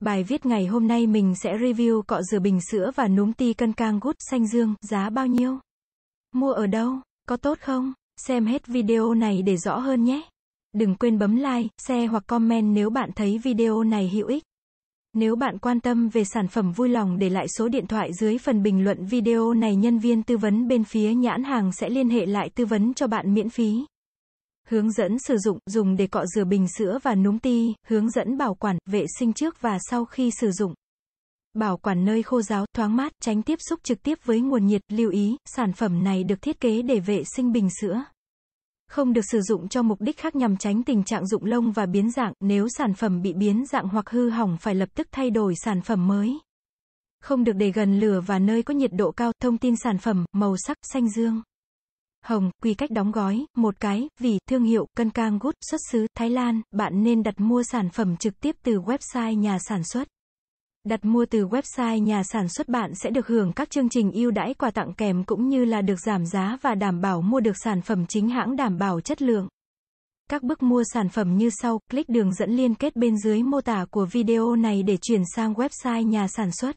Bài viết ngày hôm nay mình sẽ review cọ rửa bình sữa và núm ti cân cang gút xanh dương, giá bao nhiêu? Mua ở đâu? Có tốt không? Xem hết video này để rõ hơn nhé. Đừng quên bấm like, share hoặc comment nếu bạn thấy video này hữu ích. Nếu bạn quan tâm về sản phẩm vui lòng để lại số điện thoại dưới phần bình luận video này nhân viên tư vấn bên phía nhãn hàng sẽ liên hệ lại tư vấn cho bạn miễn phí hướng dẫn sử dụng, dùng để cọ rửa bình sữa và núm ti, hướng dẫn bảo quản, vệ sinh trước và sau khi sử dụng. Bảo quản nơi khô ráo, thoáng mát, tránh tiếp xúc trực tiếp với nguồn nhiệt, lưu ý, sản phẩm này được thiết kế để vệ sinh bình sữa. Không được sử dụng cho mục đích khác nhằm tránh tình trạng dụng lông và biến dạng, nếu sản phẩm bị biến dạng hoặc hư hỏng phải lập tức thay đổi sản phẩm mới. Không được để gần lửa và nơi có nhiệt độ cao, thông tin sản phẩm, màu sắc, xanh dương hồng, quy cách đóng gói, một cái, vì, thương hiệu, cân cang gút, xuất xứ, Thái Lan, bạn nên đặt mua sản phẩm trực tiếp từ website nhà sản xuất. Đặt mua từ website nhà sản xuất bạn sẽ được hưởng các chương trình ưu đãi quà tặng kèm cũng như là được giảm giá và đảm bảo mua được sản phẩm chính hãng đảm bảo chất lượng. Các bước mua sản phẩm như sau, click đường dẫn liên kết bên dưới mô tả của video này để chuyển sang website nhà sản xuất.